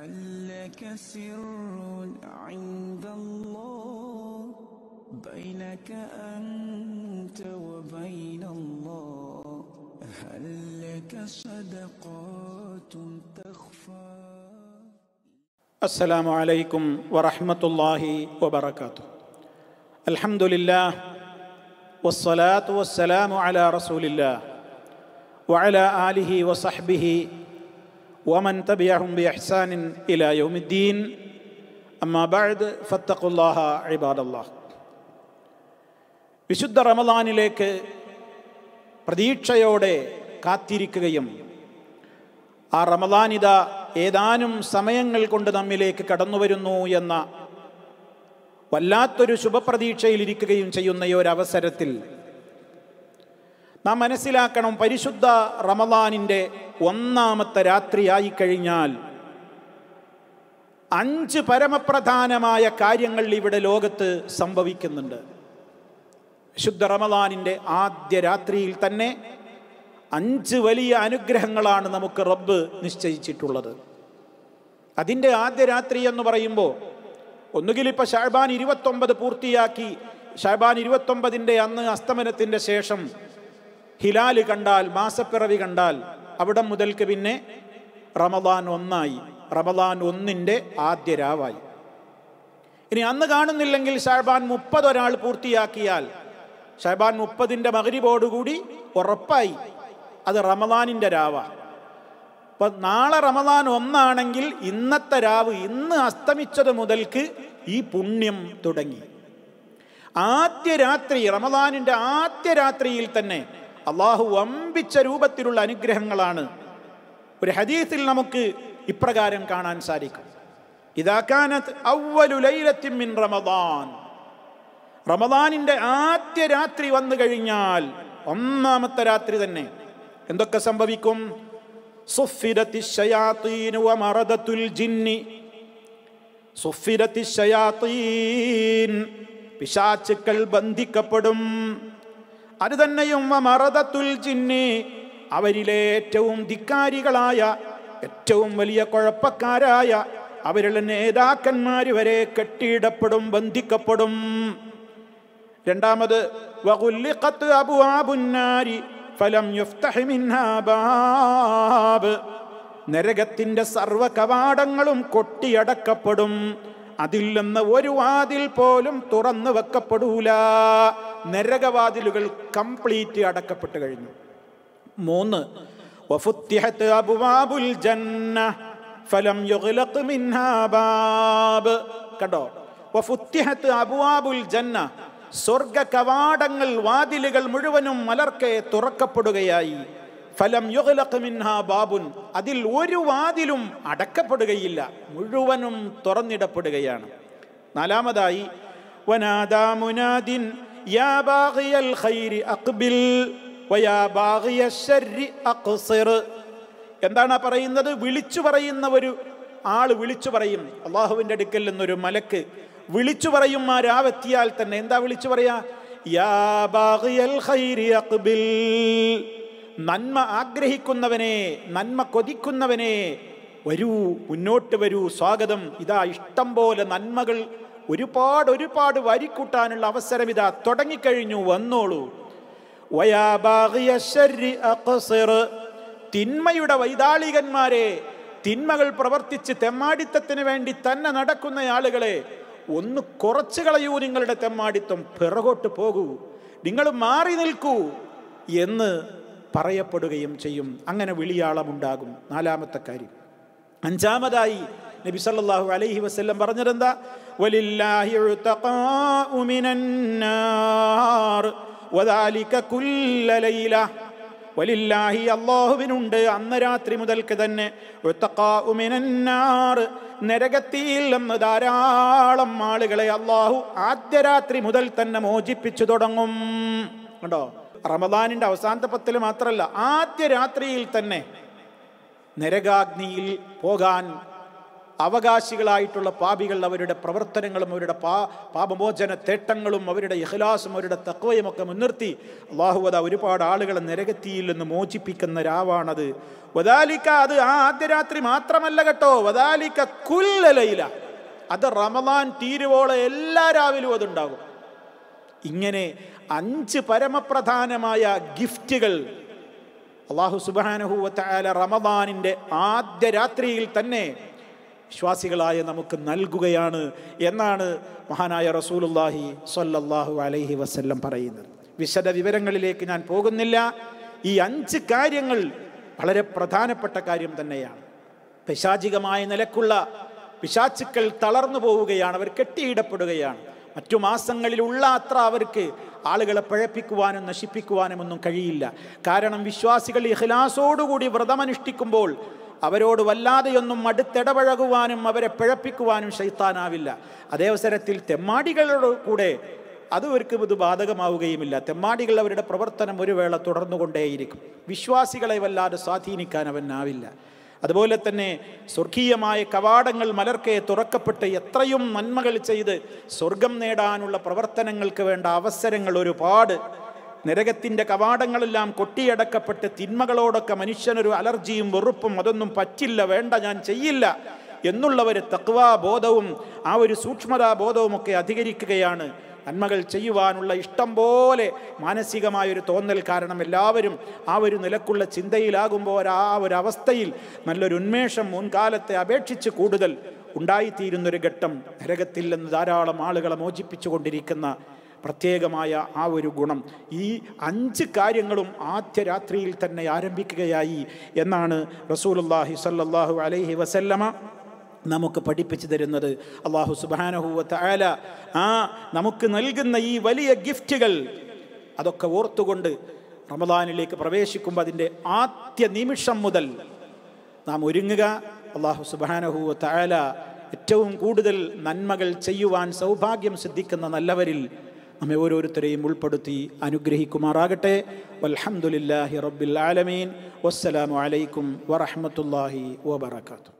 لعلك سر عند الله بينك أنت وبين الله هل لك صدقات تخفى السلام عليكم ورحمة الله وبركاته الحمد لله والصلاة والسلام على رسول الله وعلى آله وصحبه ومن تبعهم بإحسان إلى يوم الدين أما بعد فاتقوا الله عباد الله വിശുദ്ധ റമദാനിലേക്ക് പ്രതീക്ഷയോടെ കാത്തിരിക്കുകയും ആ റമദാനിത ഏതാനും സമയങ്ങൾ കൊണ്ട് നമ്മിലേക്ക് കടന്നു വരുന്നു എന്ന വല്ലാത്തൊരു ശുഭപ്രതീക്ഷയിലിരിക്കുകയും ചെയ്യുന്ന ഈ അവസരത്തിൽ നാം മനസ്സിലാക്കണം പരിശുദ്ധ റമദാനിൻ്റെ ഒന്നാമത്തെ രാത്രിയായി കഴിഞ്ഞാൽ അഞ്ച് പരമപ്രധാനമായ കാര്യങ്ങൾ ഇവിടെ ലോകത്ത് സംഭവിക്കുന്നുണ്ട് ശുദ്ധ റമദാനിൻ്റെ ആദ്യ രാത്രിയിൽ തന്നെ അഞ്ച് വലിയ അനുഗ്രഹങ്ങളാണ് നമുക്ക് റബ്ബ് നിശ്ചയിച്ചിട്ടുള്ളത് അതിൻ്റെ ആദ്യ രാത്രി എന്ന് പറയുമ്പോൾ ഒന്നുകിൽ ഇപ്പോൾ ഷാബാൻ ഇരുപത്തൊമ്പത് പൂർത്തിയാക്കി ഷാബാൻ ഇരുപത്തൊമ്പതിൻ്റെ അന്ന് അസ്തമനത്തിൻ്റെ ശേഷം ഹിലാല് കണ്ടാൽ മാസപ്പിറവി കണ്ടാൽ അവിടെ മുതൽക്ക് പിന്നെ റമദാൻ ഒന്നായി റമദാൻ ഒന്നിൻ്റെ ആദ്യ രാവായി ഇനി അന്ന് കാണുന്നില്ലെങ്കിൽ ഷാബാൻ മുപ്പത് ഒരാൾ പൂർത്തിയാക്കിയാൽ ഷാബാൻ മുപ്പതിൻ്റെ മകരിബോടുകൂടി ഉറപ്പായി അത് റമദാനിൻ്റെ രാവാണ് അപ്പം നാളെ റമദാൻ ഒന്നാണെങ്കിൽ ഇന്നത്തെ രാവ് ഇന്ന് അസ്തമിച്ചത് മുതൽക്ക് ഈ പുണ്യം തുടങ്ങി ആദ്യ രാത്രി റമദാനിൻ്റെ ആദ്യ രാത്രിയിൽ തന്നെ അള്ളാഹു വമ്പിച്ച രൂപത്തിലുള്ള അനുഗ്രഹങ്ങളാണ് ഒരു ഹദീത്തിൽ നമുക്ക് ഇപ്രകാരം കാണാൻ സാധിക്കും ഇതാക്കാനത്ത് അവലുലൈലത്തിൻ റമദാൻ റമദാനിൻ്റെ ആദ്യ രാത്രി വന്നു കഴിഞ്ഞാൽ ഒന്നാമത്തെ രാത്രി തന്നെ എന്തൊക്കെ സംഭവിക്കും പിശാച്ചുക്കൾ ബന്ധിക്കപ്പെടും അത് തന്നെയും മറതത്തുൽ ചിന്നി അവരിലെ ഏറ്റവും ധിക്കാരികളായ ഏറ്റവും വലിയ കുഴപ്പക്കാരായ അവരുടെ നേതാക്കന്മാർ വരെ കെട്ടിയിടപ്പെടും ബന്ധിക്കപ്പെടും രണ്ടാമത് നരകത്തിന്റെ സർവ കവാടങ്ങളും കൊട്ടിയടക്കപ്പെടും അതിൽ നിന്ന് ഒരു വാതിൽ പോലും തുറന്നു വെക്കപ്പെടൂല നരകവാതിലുകൾ കംപ്ലീറ്റ് അടക്കപ്പെട്ട് കഴിഞ്ഞു മൂന്ന് കണ്ടോ സ്വർഗ കവാടങ്ങൾ വാതിലുകൾ മുഴുവനും മലർക്കെ തുറക്കപ്പെടുകയായി ഫലം മിൻഹാ ബാബുൻ അതിൽ ഒരു വാതിലും അടക്കപ്പെടുകയില്ല മുഴുവനും തുറന്നിടപ്പെടുകയാണ് നാലാമതായി എന്താണ് പറയുന്നത് വിളിച്ചു പറയുന്ന ഒരു ആൾ വിളിച്ചു പറയും അള്ളാഹുവിൻ്റെ അടുക്കൽ നിന്നൊരു മലക്ക് വിളിച്ചു പറയും ആ രാവെത്തിയാൽ തന്നെ എന്താ വിളിച്ചു പറയാ യാ ബാഗിയൽ ഖൈരി അക്ബിൽ നന്മ ആഗ്രഹിക്കുന്നവനെ നന്മ കൊതിക്കുന്നവനെ വരൂ മുന്നോട്ട് വരൂ സ്വാഗതം ഇതാ ഇഷ്ടം പോലെ നന്മകൾ ഒരുപാട് ഒരുപാട് വരിക്കൂട്ടാനുള്ള അവസരം ഇതാ തുടങ്ങിക്കഴിഞ്ഞു വന്നോളൂ തിന്മയുടെ വൈതാളികന്മാരെ തിന്മകൾ പ്രവർത്തിച്ച് തെമ്മാടിത്തത്തിന് വേണ്ടി തന്നെ നടക്കുന്ന ആളുകളെ ഒന്ന് കുറച്ചു കളയൂ നിങ്ങളുടെ തെമ്മാടിത്തം പിറകോട്ട് പോകൂ നിങ്ങൾ മാറി നിൽക്കൂ എന്ന് പറയപ്പെടുകയും ചെയ്യും അങ്ങനെ വിളിയാളമുണ്ടാകും നാലാമത്തെ കാര്യം അഞ്ചാമതായി നബി സല്ലല്ലാഹു അലൈഹി വസല്ലം പറഞ്ഞതെന്താ വലില്ലാഹി കുല്ല ലൈല അള്ളാഹുവിനുണ്ട് അന്ന് രാത്രി മുതൽക്ക് തന്നെ നരകത്തിൽ നിന്ന് ധാരാളം ആളുകളെ അള്ളാഹു ആദ്യ രാത്രി മുതൽ തന്നെ മോചിപ്പിച്ചു തുടങ്ങും കണ്ടോ റമദാനിന്റെ അവസാനത്തെ പത്തിൽ മാത്രമല്ല ആദ്യ രാത്രിയിൽ തന്നെ നരകാഗ്നിയിൽ പോകാൻ അവകാശികളായിട്ടുള്ള പാപികൾ അവരുടെ പ്രവർത്തനങ്ങളും അവരുടെ പാ പാപമോചന തേട്ടങ്ങളും അവരുടെ ഇഹ്ലാസും അവരുടെ തക്വയും ഒക്കെ മുൻനിർത്തി അള്ളാഹുവത ഒരുപാട് ആളുകളെ നരകത്തിയിൽ നിന്ന് മോചിപ്പിക്കുന്ന രാവാണത് വദാലിക്ക അത് ആ ആദ്യ രാത്രി മാത്രമല്ല കേട്ടോ വദാലിക്ക കുല്ലലയില അത് റമദാൻ തീരുവോളെ എല്ലാ രാവിലും അതുണ്ടാകും ഇങ്ങനെ അഞ്ച് പരമപ്രധാനമായ ഗിഫ്റ്റുകൾ അള്ളാഹു സുബാനഹുല റമദാനിൻ്റെ ആദ്യ രാത്രിയിൽ തന്നെ വിശ്വാസികളായ നമുക്ക് നൽകുകയാണ് എന്നാണ് മഹാനായ റസൂലുല്ലാഹി സൊല്ലാഹു അലൈഹി വസ്ല്ലം പറയുന്നത് വിശദ വിവരങ്ങളിലേക്ക് ഞാൻ പോകുന്നില്ല ഈ അഞ്ച് കാര്യങ്ങൾ വളരെ പ്രധാനപ്പെട്ട കാര്യം തന്നെയാണ് പിശാചികമായ നിലക്കുള്ള പിശാചുക്കൾ തളർന്നു പോവുകയാണ് അവർ കെട്ടിയിടപ്പെടുകയാണ് മറ്റു മാസങ്ങളിലുള്ള അത്ര അവർക്ക് ആളുകളെ പഴപ്പിക്കുവാനും നശിപ്പിക്കുവാനും ഒന്നും കഴിയില്ല കാരണം വിശ്വാസികൾ ഇഹ്ലാസോടുകൂടി വ്രതമനുഷ്ഠിക്കുമ്പോൾ അവരോട് വല്ലാതെയൊന്നും അടുത്തിടപഴകുവാനും അവരെ പിഴപ്പിക്കുവാനും ശൈത്താനാവില്ല അതേ അവസരത്തിൽ തെമ്മാടികളോട് കൂടെ അത് അവർക്ക് ഇത് ബാധകമാവുകയുമില്ല തെമ്മാടികൾ അവരുടെ പ്രവർത്തനം ഒരു വേള തുടർന്നുകൊണ്ടേയിരിക്കും വിശ്വാസികളെ വല്ലാതെ സ്വാധീനിക്കാൻ അവനാവില്ല അതുപോലെ തന്നെ സ്വർഗീയമായ കവാടങ്ങൾ മലർക്കെ തുറക്കപ്പെട്ട് എത്രയും നന്മകൾ ചെയ്ത് സ്വർഗം നേടാനുള്ള പ്രവർത്തനങ്ങൾക്ക് വേണ്ട അവസരങ്ങൾ ഒരുപാട് നരകത്തിൻ്റെ കവാടങ്ങളെല്ലാം കൊട്ടിയടക്കപ്പെട്ട് തിന്മകളോടൊക്കെ മനുഷ്യനൊരു അലർജിയും വെറുപ്പും അതൊന്നും പറ്റില്ല വേണ്ട ഞാൻ ചെയ്യില്ല എന്നുള്ളവർ തക്വാ ബോധവും ആ ഒരു സൂക്ഷ്മതാ ബോധവുമൊക്കെ അധികരിക്കുകയാണ് നന്മകൾ ചെയ്യുവാനുള്ള ഇഷ്ടം പോലെ മാനസികമായൊരു തോന്നൽ കാരണം എല്ലാവരും ആ ഒരു നിലക്കുള്ള ചിന്തയിലാകുമ്പോൾ ആ ഒരു അവസ്ഥയിൽ നല്ലൊരു ഉന്മേഷം മുൻകാലത്തെ അപേക്ഷിച്ച് കൂടുതൽ ഉണ്ടായിത്തീരുന്നൊരു ഘട്ടം നരകത്തിൽ നിന്ന് ധാരാളം ആളുകളെ മോചിപ്പിച്ചുകൊണ്ടിരിക്കുന്ന പ്രത്യേകമായ ആ ഒരു ഗുണം ഈ അഞ്ച് കാര്യങ്ങളും ആദ്യ രാത്രിയിൽ തന്നെ ആരംഭിക്കുകയായി എന്നാണ് റസൂലുല്ലാഹി സല്ലാഹു അലൈഹി വസല്ലമ നമുക്ക് പഠിപ്പിച്ചു തരുന്നത് അള്ളാഹു സുബാനഹുവത്ത് ആല ആ നമുക്ക് നൽകുന്ന ഈ വലിയ ഗിഫ്റ്റുകൾ അതൊക്കെ ഓർത്തുകൊണ്ട് റമദാനിലേക്ക് പ്രവേശിക്കുമ്പോൾ അതിൻ്റെ ആദ്യ നിമിഷം മുതൽ നാം ഒരുങ്ങുക അള്ളാഹു സുബാനഹുവത്ത് ആല ഏറ്റവും കൂടുതൽ നന്മകൾ ചെയ്യുവാൻ സൗഭാഗ്യം സിദ്ധിക്കുന്ന നല്ലവരിൽ നമ്മെ ഓരോരുത്തരെയും ഉൾപ്പെടുത്തി അനുഗ്രഹിക്കുമാറാകട്ടെ അലഹമുല്ലാഹി റബ്ബിൽ ആലമീൻ വസ്സലാമലൈക്കും വറഹമത്തല്ലാഹി വബർക്കാത്തു